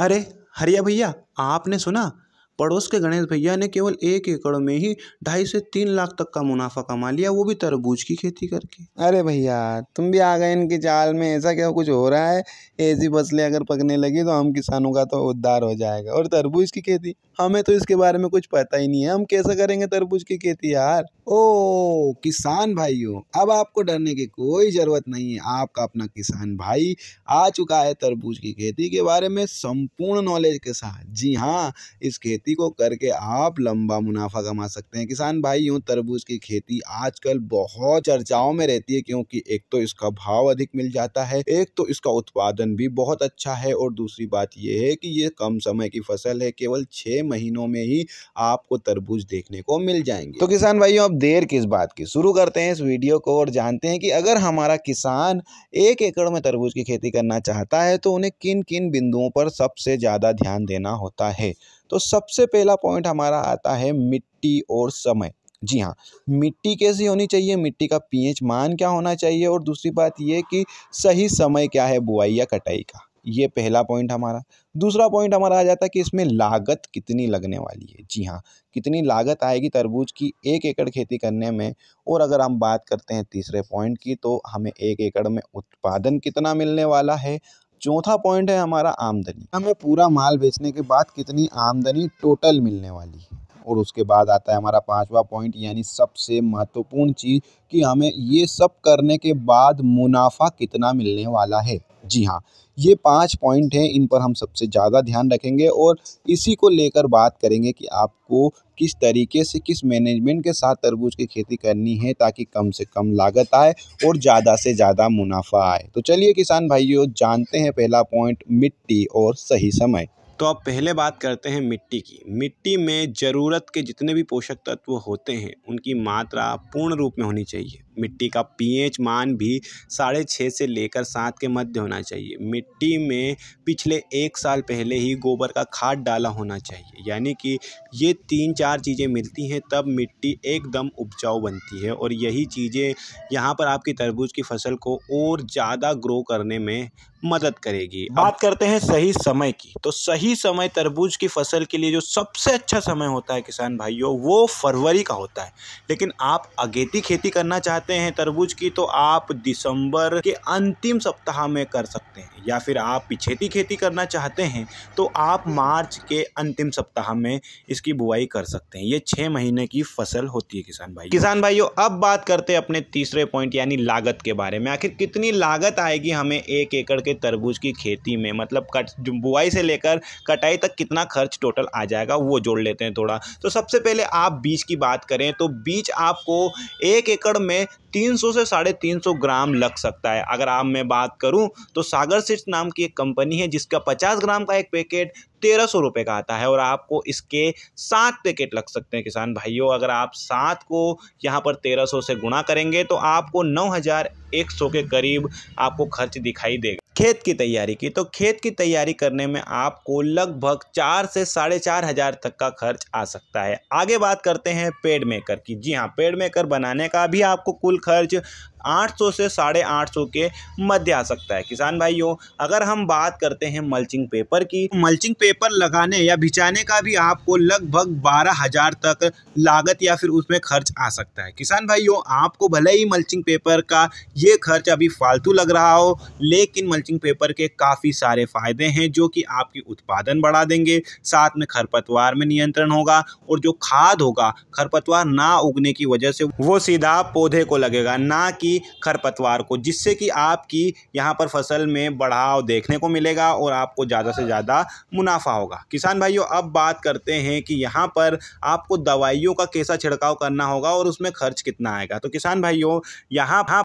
अरे हरिया भैया आपने सुना पड़ोस के गणेश भैया ने केवल एक एकड़ में ही ढाई से तीन लाख तक का मुनाफा कमा लिया वो भी तरबूज की खेती करके अरे भैया तुम भी आ गए इनके चाल में ऐसा क्या कुछ हो रहा है ऐसी फसलें अगर पकने लगी तो हम किसानों का तो उद्धार हो जाएगा और तरबूज की खेती हमें तो इसके बारे में कुछ पता ही नहीं है हम कैसे करेंगे तरबूज की खेती यार ओ किसान भाइयों अब आपको डरने की कोई ज़रूरत नहीं है आपका अपना किसान भाई आ चुका है तरबूज की खेती के बारे में संपूर्ण नॉलेज के साथ जी हाँ इस खेती खेती को करके आप लंबा मुनाफा कमा सकते हैं किसान भाई यूँ तरबूज की खेती आजकल बहुत चर्चाओं में रहती है क्योंकि एक तो इसका भाव अधिक मिल जाता है एक तो इसका उत्पादन भी बहुत अच्छा है और दूसरी बात यह है कि ये कम समय की फसल है केवल छः महीनों में ही आपको तरबूज देखने को मिल जाएंगे तो किसान भाइयों अब देर किस बात की शुरू करते हैं इस वीडियो को और जानते हैं कि अगर हमारा किसान एक एकड़ में तरबूज की खेती करना चाहता है तो उन्हें किन किन बिंदुओं पर सबसे ज़्यादा ध्यान देना होता है तो सबसे पहला पॉइंट हमारा आता है मिट्टी और समय जी हाँ मिट्टी कैसी होनी चाहिए मिट्टी का पीएच मान क्या होना चाहिए और दूसरी बात ये कि सही समय क्या है बुआई या कटाई का ये पहला पॉइंट हमारा दूसरा पॉइंट हमारा आ जाता है कि इसमें लागत कितनी लगने वाली है जी हाँ कितनी लागत आएगी तरबूज की एक एकड़ खेती करने में और अगर हम बात करते हैं तीसरे पॉइंट की तो हमें एक एकड़ में उत्पादन कितना मिलने वाला है चौथा पॉइंट है हमारा आमदनी हमें पूरा माल बेचने के बाद कितनी आमदनी टोटल मिलने वाली है और उसके बाद आता है हमारा पांचवा पॉइंट यानी सबसे महत्वपूर्ण चीज़ कि हमें ये सब करने के बाद मुनाफा कितना मिलने वाला है जी हाँ ये पाँच पॉइंट हैं इन पर हम सबसे ज़्यादा ध्यान रखेंगे और इसी को लेकर बात करेंगे कि आपको किस तरीके से किस मैनेजमेंट के साथ तरबूज की खेती करनी है ताकि कम से कम लागत आए और ज़्यादा से ज़्यादा मुनाफा आए तो चलिए किसान भाइयों जानते हैं पहला पॉइंट मिट्टी और सही समय तो अब पहले बात करते हैं मिट्टी की मिट्टी में ज़रूरत के जितने भी पोषक तत्व होते हैं उनकी मात्रा पूर्ण रूप में होनी चाहिए मिट्टी का पीएच मान भी साढ़े छः से लेकर सात के मध्य होना चाहिए मिट्टी में पिछले एक साल पहले ही गोबर का खाद डाला होना चाहिए यानी कि ये तीन चार चीज़ें मिलती हैं तब मिट्टी एकदम उपजाऊ बनती है और यही चीज़ें यहाँ पर आपकी तरबूज की फसल को और ज़्यादा ग्रो करने में मदद करेगी बात करते हैं सही समय की तो सही यही समय तरबूज की फसल के लिए जो सबसे अच्छा समय होता है किसान भाइयों वो फरवरी का होता है लेकिन आप अगेती खेती करना चाहते हैं तरबूज की तो आप दिसंबर के अंतिम सप्ताह में कर सकते हैं या फिर आप पिछेती खेती करना चाहते हैं तो आप मार्च के अंतिम सप्ताह में इसकी बुआई कर सकते हैं ये छः महीने की फसल होती है किसान भाई किसान भाइयों अब बात करते हैं अपने तीसरे पॉइंट यानी लागत के बारे में आखिर कितनी लागत आएगी हमें एक एकड़ के तरबूज की खेती में मतलब कट बुआई से लेकर कटाई तक कितना खर्च टोटल आ जाएगा वो जोड़ लेते हैं थोड़ा तो सबसे पहले आप बीज की बात करें तो बीज आपको एक एकड़ में 300 से साढ़े तीन ग्राम लग सकता है अगर आप मैं बात करूं तो सागर सिट्स नाम की एक कंपनी है जिसका 50 ग्राम का एक पैकेट तेरह सौ रुपये का आता है और आपको इसके सात पैकेट लग सकते हैं किसान भाइयों अगर आप सात को यहाँ पर तेरह सौ से गुणा करेंगे तो आपको नौ हज़ार एक सौ के करीब आपको खर्च दिखाई देगा खेत की तैयारी की तो खेत की तैयारी करने में आपको लगभग चार से साढ़े चार हज़ार तक का खर्च आ सकता है आगे बात करते हैं पेड मेकर की जी हाँ पेड मेकर बनाने का भी आपको कुल खर्च 800 से साढ़े आठ सौ के मध्य आ सकता है किसान भाइयों अगर हम बात करते हैं मल्चिंग पेपर की मल्चिंग पेपर लगाने या बिछाने का भी आपको लगभग बारह हजार तक लागत या फिर उसमें खर्च आ सकता है किसान भाइयों आपको भले ही मल्चिंग पेपर का ये खर्च अभी फालतू लग रहा हो लेकिन मल्चिंग पेपर के काफ़ी सारे फ़ायदे हैं जो कि आपकी उत्पादन बढ़ा देंगे साथ में खरपतवार में नियंत्रण होगा और जो खाद होगा खरपतवार ना उगने की वजह से वो सीधा पौधे को लगेगा ना कि कि खरपतवार को जिससे कि आपकी यहाँ पर फसल में बढ़ाव देखने को मिलेगा और आपको ज़्यादा से ज़्यादा मुनाफा होगा किसान भाइयों अब बात करते हैं कि यहाँ पर आपको दवाइयों का कैसा छिड़काव करना होगा और उसमें खर्च कितना आएगा तो किसान भाइयों यहाँ